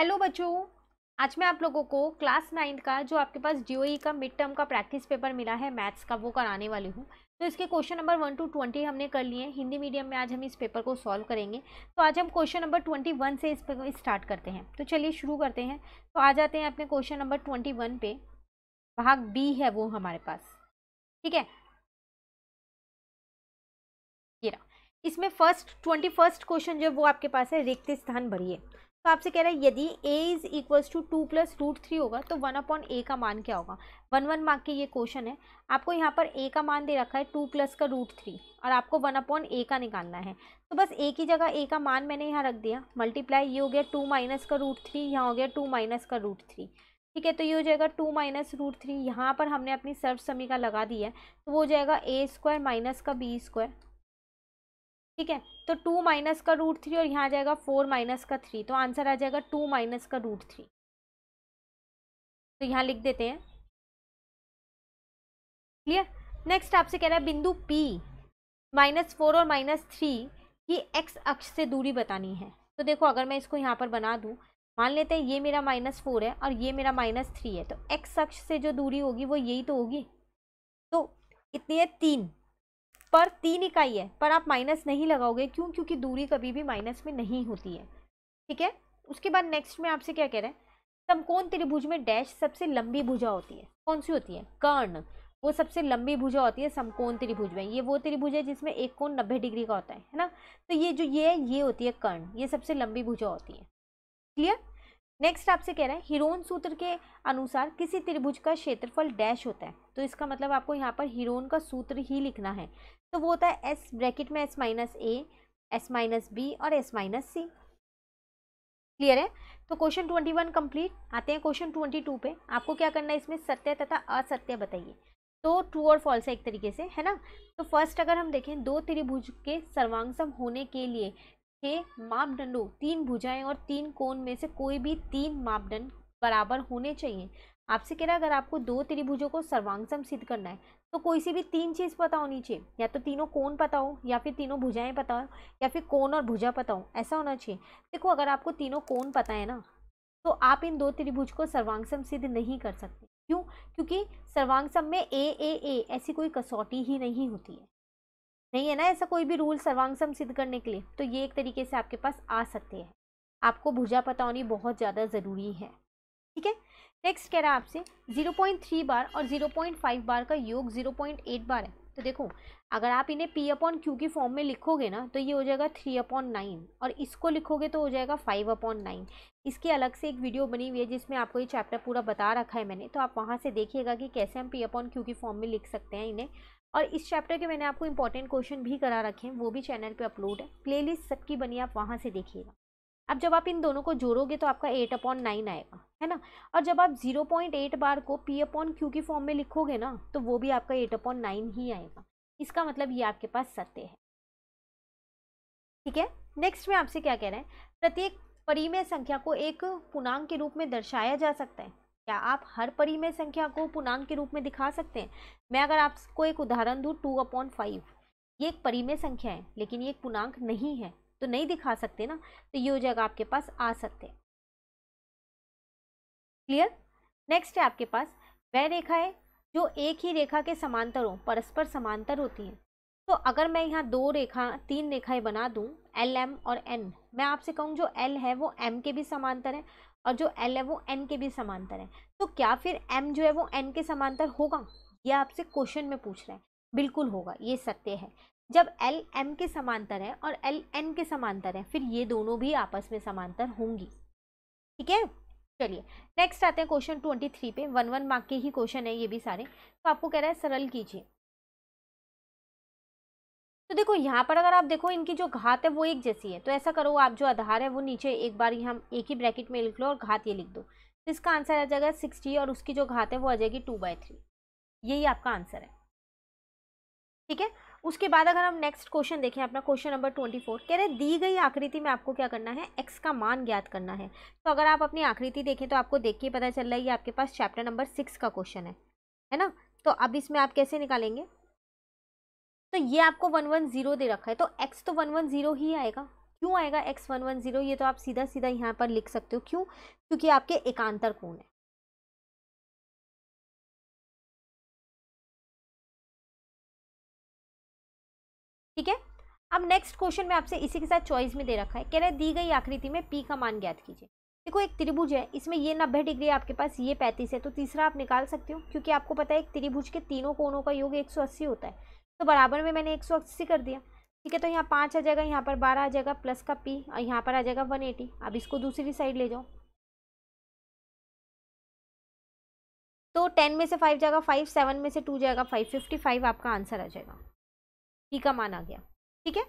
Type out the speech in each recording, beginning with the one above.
hello बच्चों आज मैं आप लोगों को क्लास नाइन्थ का जो आपके पास जीओई e का मिड टर्म का प्रैक्टिस पेपर मिला है मैथ्स का वो कराने वाली हूँ तो इसके question number one two twenty हमने कर लिए हिंदी मीडियम में आज हम इस पेपर को सॉल्व करेंगे तो आज हम क्वेश्चन नंबर ट्वेंटी वन से इस पे स्टार्ट करते हैं तो चलिए शुरू करते हैं तो आ जाते हैं अपने क्वेश्चन नंबर ट्वेंटी वन पे भाग बी है वो हमारे पास ठीक है इसमें फर्स्ट ट्वेंटी फर्स्ट क्वेश्चन जो वो आपके पास है रिक्त स्थान भरिए तो आपसे कह रहा है यदि A is equals to two plus root three होगा तो वन अपॉन ए का मान क्या होगा वन वन मार्क के ये क्वेश्चन है आपको यहाँ पर ए का मान दे रखा है टू प्लस का रूट थ्री और आपको वन अपॉन ए का निकालना है तो बस ए की जगह ए का मान मैंने यहाँ रख दिया मल्टीप्लाई ये हो गया टू माइनस का रूट थ्री यहाँ हो गया टू माइनस का रूट थ्री ठीक है तो ये हो जाएगा टू माइनस रूट थ्री यहाँ पर हमने अपनी सर्व समी का लगा दिया है तो वो हो जाएगा ए स्क्वायर माइनस का बी स्क्वायर ठीक है तो टू माइनस का रूट थ्री और यहाँ आ जाएगा फोर माइनस का थ्री तो आंसर आ जाएगा टू माइनस का रूट थ्री तो यहाँ लिख देते हैं क्लियर नेक्स्ट आपसे कह रहा है बिंदु पी माइनस फोर और माइनस थ्री की एक्स अक्ष से दूरी बतानी है तो देखो अगर मैं इसको यहाँ पर बना दूँ मान लेते हैं ये मेरा माइनस फोर है और ये मेरा माइनस थ्री है तो एक्स अक्ष से जो दूरी होगी वो यही तो होगी तो इतनी है तीन पर तीन इकाई है पर आप माइनस नहीं लगाओगे क्यों क्योंकि दूरी कभी भी माइनस में नहीं होती है ठीक है उसके बाद नेक्स्ट में आपसे क्या कह रहे हैं समकोण त्रिभुज में डैश सबसे लंबी भुजा होती है कौन सी होती है कर्ण वो सबसे लंबी भुजा होती है समकोण त्रिभुज में ये वो त्रिभुज है जिसमें एक कोण नब्बे डिग्री का होता है है ना तो ये जो ये है ये होती है कर्ण ये सबसे लंबी भुजा होती है क्लियर नेक्स्ट आपसे कह रहा है हिरोन सूत्र के अनुसार किसी त्रिभुज का क्षेत्रफल डैश होता है तो इसका मतलब आपको यहाँ पर हिरोन का सूत्र ही लिखना है तो वो होता है एस ब्रैकेट में S minus A S minus B और एस माइनस सी क्लियर है तो क्वेश्चन ट्वेंटी वन कम्प्लीट आते हैं क्वेश्चन ट्वेंटी टू पे आपको क्या करना है इसमें सत्य तथा असत्य बताइए तो ट्रू और फॉल्स है एक तरीके से है ना तो फर्स्ट अगर हम देखें दो त्रिभुज के सर्वांगसम होने के लिए के मापदंडों तीन भुजाएं और तीन कोण में से कोई भी तीन मापदंड बराबर होने चाहिए आपसे कह रहा है अगर आपको दो त्रिभुजों को सर्वांगसम सिद्ध करना है तो कोई सी भी तीन चीज़ पता होनी चाहिए या तो तीनों कोण पता हो या फिर तीनों भुजाएं पता हो या फिर कोण और भुजा पता हो ऐसा होना चाहिए देखो अगर आपको तीनों कोण पता है ना तो आप इन दो त्रिभुज को सर्वांगसम सिद्ध नहीं कर सकते क्यों क्योंकि सर्वांगसम में ए ए ए ऐसी कोई कसौटी ही नहीं होती है नहीं है ना ऐसा कोई भी रूल सर्वांगसम सिद्ध करने के लिए तो ये एक तरीके से आपके पास आ सकते हैं आपको भुजा पता होनी बहुत ज़्यादा ज़रूरी है ठीक है नेक्स्ट कह रहा है आपसे 0.3 बार और 0.5 बार का योग 0.8 बार है तो देखो अगर आप इन्हें पी अपॉन क्यू की फॉर्म में लिखोगे ना तो ये हो जाएगा थ्री अपॉन नाइन और इसको लिखोगे तो हो जाएगा फाइव अपॉन नाइन इसकी अलग से एक वीडियो बनी हुई है जिसमें आपको ये चैप्टर पूरा बता रखा है मैंने तो आप वहाँ से देखिएगा कि कैसे हम पी अपॉन क्यू की फॉर्म में लिख सकते हैं इन्हें और इस चैप्टर के मैंने आपको इंपॉर्टेंट क्वेश्चन भी करा रखे हैं वो भी चैनल पे अपलोड है प्लेलिस्ट सबकी बनी आप वहाँ से देखिएगा अब जब आप इन दोनों को जोड़ोगे तो आपका एट अपॉन नाइन आएगा है ना और जब आप जीरो पॉइंट एट बार को पी अपॉन क्यू की फॉर्म में लिखोगे ना तो वो भी आपका एट अपॉन नाइन ही आएगा इसका मतलब ये आपके पास सत्य है ठीक है नेक्स्ट में आपसे क्या कह रहे हैं प्रत्येक परिमेय संख्या को एक पूर्णांक के रूप में दर्शाया जा सकता है क्या आप हर परिमेय संख्या को पूर्णांक के रूप में दिखा सकते हैं मैं अगर आपको एक उदाहरण दूँ टू अपॉन फाइव ये एक परिमेय संख्या है लेकिन ये एक पूर्णांक नहीं है तो नहीं दिखा सकते ना तो ये हो जाएगा आपके पास आ सकते क्लियर नेक्स्ट है आपके पास वह रेखा है जो एक ही रेखा के समांतर हो परस्पर समांतर होती है तो अगर मैं यहाँ दो रेखा तीन रेखाएं बना दूँ एल एम और एन मैं आपसे कहूँ जो एल है वो एम के भी समांतर है और जो एल है वो एन के भी समांतर है तो क्या फिर एम जो है वो एन के समांतर होगा ये आपसे क्वेश्चन में पूछ रहे हैं बिल्कुल होगा ये सत्य है जब एल एम के समांतर है और एल एन के समांतर है फिर ये दोनों भी आपस में समांतर होंगी ठीक है चलिए नेक्स्ट आते हैं क्वेश्चन ट्वेंटी थ्री पे वन वन मार्क के ही क्वेश्चन है ये भी सारे तो आपको कह रहा है सरल कीजिए तो देखो यहाँ पर अगर आप देखो इनकी जो घात है वो एक जैसी है तो ऐसा करो आप जो आधार है वो नीचे एक बार यहाँ एक ही ब्रैकेट में लिख लो और घात ये लिख दो तो इसका आंसर आ जाएगा सिक्सटी और उसकी जो घात है वो आ जाएगी टू बाई थ्री यही आपका आंसर है ठीक है उसके बाद अगर हम नेक्स्ट क्वेश्चन देखें अपना क्वेश्चन नंबर ट्वेंटी फोर कह रहे दी गई आकृति में आपको क्या करना है एक्स का मान ज्ञात करना है तो अगर आप अपनी आकृति देखें तो आपको देख के पता चल रहा है ये आपके पास चैप्टर नंबर सिक्स का क्वेश्चन है है ना तो अब इसमें आप कैसे निकालेंगे तो ये आपको वन वन ज़ीरो दे रखा है तो एक्स तो वन वन ज़ीरो ही आएगा क्यों आएगा एक्स वन वन ज़ीरो ये तो आप सीधा सीधा यहाँ पर लिख सकते हो क्यों क्योंकि आपके एकांतर कोण है ठीक है अब नेक्स्ट क्वेश्चन में आपसे इसी के साथ चॉइस में दे रखा है कह रहे दी गई आकृति में पी का मान ज्ञात कीजिए देखो एक त्रिभुज है इसमें ये नब्बे डिग्री आपके पास ये पैंतीस है तो तीसरा आप निकाल सकते हो क्योंकि आपको पता है एक त्रिभुज के तीनों कोणों का योग एक सौ अस्सी होता है तो बराबर में मैंने एक सौ अस्सी कर दिया ठीक है तो यहाँ पाँच आ जाएगा यहाँ पर बारह आ जाएगा प्लस का पी और यहाँ पर आ जाएगा वन एटी अब इसको दूसरी साइड ले जाओ तो टेन में से फाइव जाएगा फाइव सेवन में से टू जाएगा फाइव फिफ्टी फाइव आपका आंसर आ जाएगा पी का मान आ गया ठीक है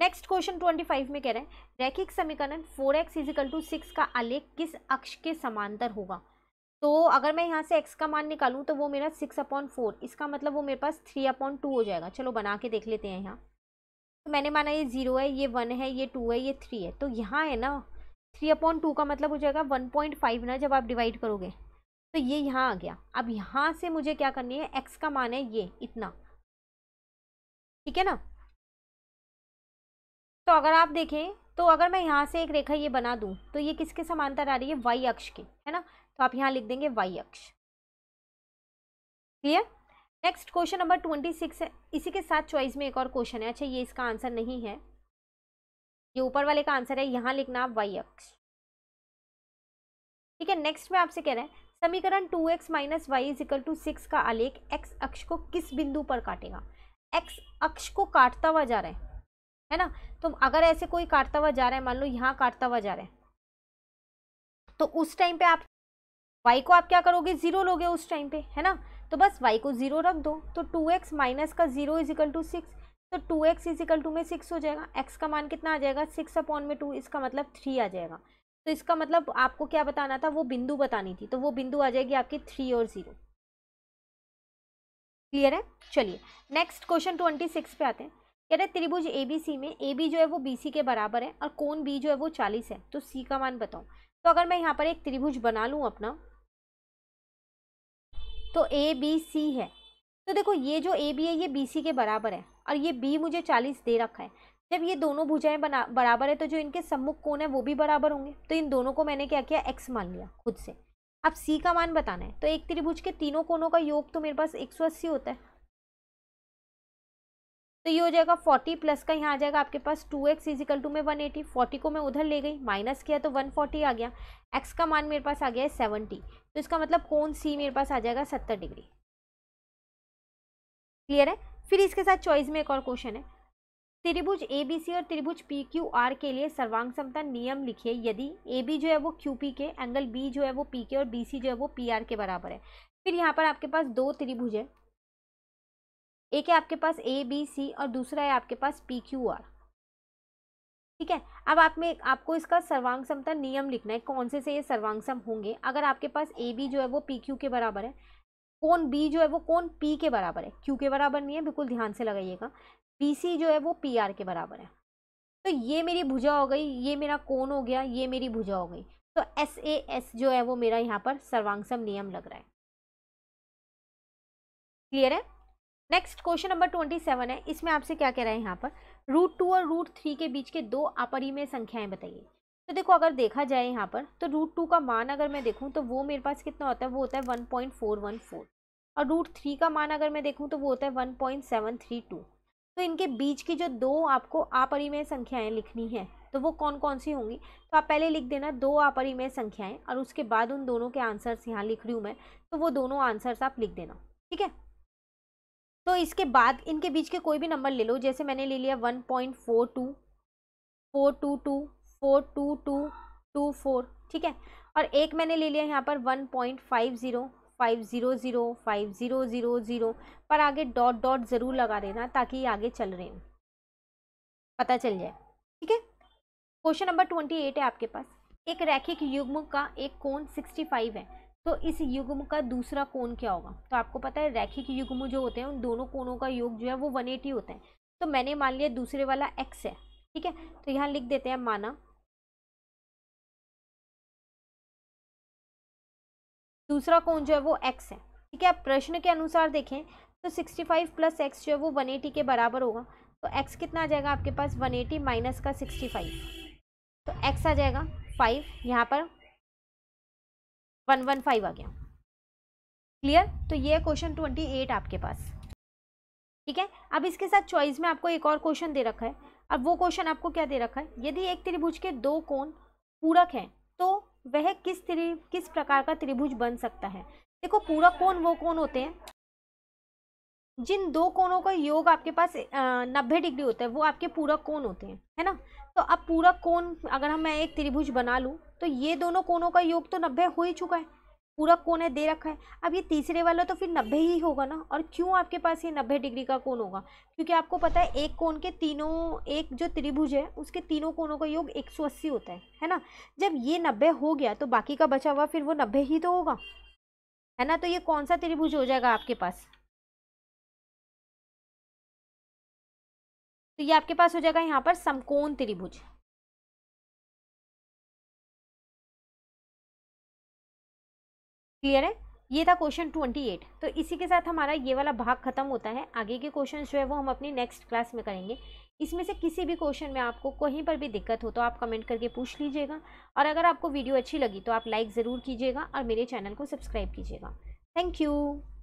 नेक्स्ट क्वेश्चन ट्वेंटी फाइव में कह रहे हैं रैखिक समीकरण four X is equal to six का आलेख किस अक्ष के समांतर होगा तो अगर मैं यहाँ से एक्स का मान निकालूँ तो वो मेरा सिक्स अपॉन फोर इसका मतलब वो मेरे पास थ्री अपॉन टू हो जाएगा चलो बना के देख लेते हैं यहाँ तो मैंने माना ये ज़ीरो है ये वन है ये टू है ये थ्री है तो यहाँ है ना थ्री अपॉन टू का मतलब हो जाएगा वन पॉइंट फाइव ना जब आप डिवाइड करोगे तो ये यहाँ आ गया अब यहाँ से मुझे क्या करनी है एक्स का मान है ये इतना ठीक है ना तो अगर आप देखें तो अगर मैं यहाँ से एक रेखा ये बना दूँ तो ये किसके समांतर आ रही है वाई अक्ष के है ना तो आप यहाँ लिख देंगे वाई अक्ष clear next question number twenty six है इसी के साथ चॉइस में एक और क्वेश्चन है अच्छा ये इसका आंसर नहीं है ये ऊपर वाले का आंसर है यहाँ लिखना आप वाई अक्ष ठीक है नेक्स्ट में आपसे कह रहे हैं समीकरण two X minus Y is equal to six का आलेख एक्स अक्ष को किस बिंदु पर काटेगा एक्स अक्ष को काटता हुआ जा रहा है है ना तो अगर ऐसे कोई काटता हुआ जा रहा है मान लो यहाँ काटता हुआ जा रहा है तो उस टाइम पे आप वाई को आप क्या करोगे जीरो लोगे उस टाइम पे है ना तो बस वाई को जीरो रख दो तो टू एक्स माइनस का जीरो इजिकल टू सिक्स तो टू एक्स इजिकल टू में सिक्स हो जाएगा एक्स का मान कितना आ जाएगा सिक्स अपॉन में टू इसका मतलब थ्री आ जाएगा तो इसका मतलब आपको क्या बताना था वो बिंदु बतानी थी तो वो बिंदु आ जाएगी आपकी थ्री और ज़ीरो क्लियर है चलिए नेक्स्ट क्वेश्चन ट्वेंटी सिक्स पे आते हैं कह रहे त्रिभुज ए बी सी में ए बी जो है वो बी सी के बराबर है और कोण बी जो है वो चालीस है तो सी का मान बताऊँ तो अगर मैं यहाँ पर एक त्रिभुज बना लूँ अपना तो ए बी सी है तो देखो ये जो ए बी है ये बी सी के बराबर है और ये बी मुझे चालीस दे रखा है जब ये दोनों भुजाएं बना बराबर है तो जो इनके सम्मुख कोण है वो भी बराबर होंगे तो इन दोनों को मैंने क्या किया एक्स मान लिया खुद से अब सी का मान बताना है तो एक त्रिभुज के तीनों कोणों का योग तो मेरे पास एक सौ अस्सी होता है तो ये हो जाएगा फोर्टी प्लस का यहाँ आ जाएगा आपके पास टू एक्स इजिकल टू में वन एटी फोर्टी को मैं उधर ले गई माइनस किया तो वन फोर्टी आ गया एक्स का मान मेरे पास आ गया है सेवेंटी तो इसका मतलब कौन सी मेरे पास आ जाएगा सत्तर डिग्री क्लियर है फिर इसके साथ चॉइस में एक और क्वेश्चन है त्रिभुज ए बी सी और त्रिभुज पी क्यू आर के लिए सर्वांग समता नियम लिखिए यदि ए बी जो है वो क्यू पी के एंगल बी जो है वो पी के और बी सी जो है वो पी आर के बराबर है फिर यहाँ पर आपके पास दो त्रिभुज है एक है आपके पास ए बी सी और दूसरा है आपके पास पी क्यू आर ठीक है अब आप में आपको इसका सर्वांग समता नियम लिखना है कौन से से ये सर्वांग सम होंगे अगर आपके पास ए बी जो है वो पी क्यू के बराबर है कौन बी जो है वो कौन पी के बराबर है क्यू के बराबर नहीं है बिल्कुल ध्यान से लगाइएगा बी सी जो है वो पी आर के बराबर है तो ये मेरी भुजा हो गई ये मेरा कौन हो गया ये मेरी भुजा हो गई तो एस ए एस जो है वो मेरा यहाँ पर सर्वांग सम नियम लग रहा है क्लियर है next question number twenty seven है इसमें आपसे क्या कह रहा है यहाँ पर रूट टू और रूट थ्री के बीच के दो अपरिमय संख्याएं बताइए तो देखो अगर देखा जाए यहाँ पर तो रूट टू का मान अगर मैं देखूँ तो वो मेरे पास कितना होता है वो होता है one point four one four और रूट थ्री का मान अगर मैं देखूँ तो वो होता है one point seven three two तो इनके बीच की जो दो आपको अपरिमेय संख्याएँ लिखनी है तो वो कौन कौन सी होंगी तो आप पहले लिख देना दो अपरिमेय संख्याएँ और उसके बाद उन दोनों के आंसर्स यहाँ लिख रही हूँ मैं तो वो दोनों आंसर्स आप लिख देना ठीक है तो इसके बाद इनके बीच के कोई भी नंबर ले लो जैसे मैंने ले लिया one point four two four two two four two two two four ठीक है और एक मैंने ले लिया यहाँ पर one point five zero five zero zero five zero zero zero पर आगे डॉट डॉट ज़रूर लगा देना ताकि ये आगे चल रहे हैं पता चल जाए ठीक है क्वेश्चन नंबर ट्वेंटी एट है आपके पास एक रैखिक युग्म का एक कोण सिक्सटी फाइव है तो इस युग्म का दूसरा कोण क्या होगा तो आपको पता है रैखिक युग्म जो होते हैं उन दोनों कोणों का योग जो है वो वन एटी होता है तो मैंने मान लिया दूसरे वाला एक्स है ठीक है तो यहाँ लिख देते हैं माना दूसरा कोण जो है वो एक्स है ठीक है आप प्रश्न के अनुसार देखें तो सिक्सटी फाइव प्लस एक्स जो है वो वन एटी के बराबर होगा तो एक्स कितना आ जाएगा आपके पास वन एटी माइनस का सिक्सटी फाइव तो एक्स आ जाएगा फाइव यहाँ पर वन वन फाइव आ गया क्लियर तो ये क्वेश्चन ट्वेंटी एट आपके पास ठीक है अब इसके साथ चॉइस में आपको एक और क्वेश्चन दे रखा है अब वो क्वेश्चन आपको क्या दे रखा है यदि एक त्रिभुज के दो कोण पूरक हैं तो वह किस त्रि किस प्रकार का त्रिभुज बन सकता है देखो पूरक कोण वो कोण होते हैं जिन दो कोणों का योग आपके पास नब्बे डिग्री होता है वो आपके पूरक कोण होते हैं है ना तो अब पूरा कोण अगर हम मैं एक त्रिभुज बना लूँ तो ये दोनों कोणों का योग तो नब्बे हो ही चुका है पूरा कोण है दे रखा है अब ये तीसरे वाला तो फिर नब्बे ही होगा ना और क्यों आपके पास ये नब्बे डिग्री का कोण होगा क्योंकि आपको पता है एक कोण के तीनों एक जो त्रिभुज है उसके तीनों कोणों का योग एक सौ अस्सी होता है है ना जब ये नब्बे हो गया तो बाकी का बचा हुआ फिर वो नब्बे ही तो होगा है ना तो ये कौन सा त्रिभुज हो जाएगा आपके पास तो ये आपके पास हो जाएगा यहाँ पर समकोण त्रिभुज क्लियर है ये था क्वेश्चन ट्वेंटी एट तो इसी के साथ हमारा ये वाला भाग खत्म होता है आगे के क्वेश्चन जो है वो हम अपनी नेक्स्ट क्लास में करेंगे इसमें से किसी भी क्वेश्चन में आपको कहीं पर भी दिक्कत हो तो आप कमेंट करके पूछ लीजिएगा और अगर आपको वीडियो अच्छी लगी तो आप लाइक ज़रूर कीजिएगा और मेरे चैनल को सब्सक्राइब कीजिएगा थैंक यू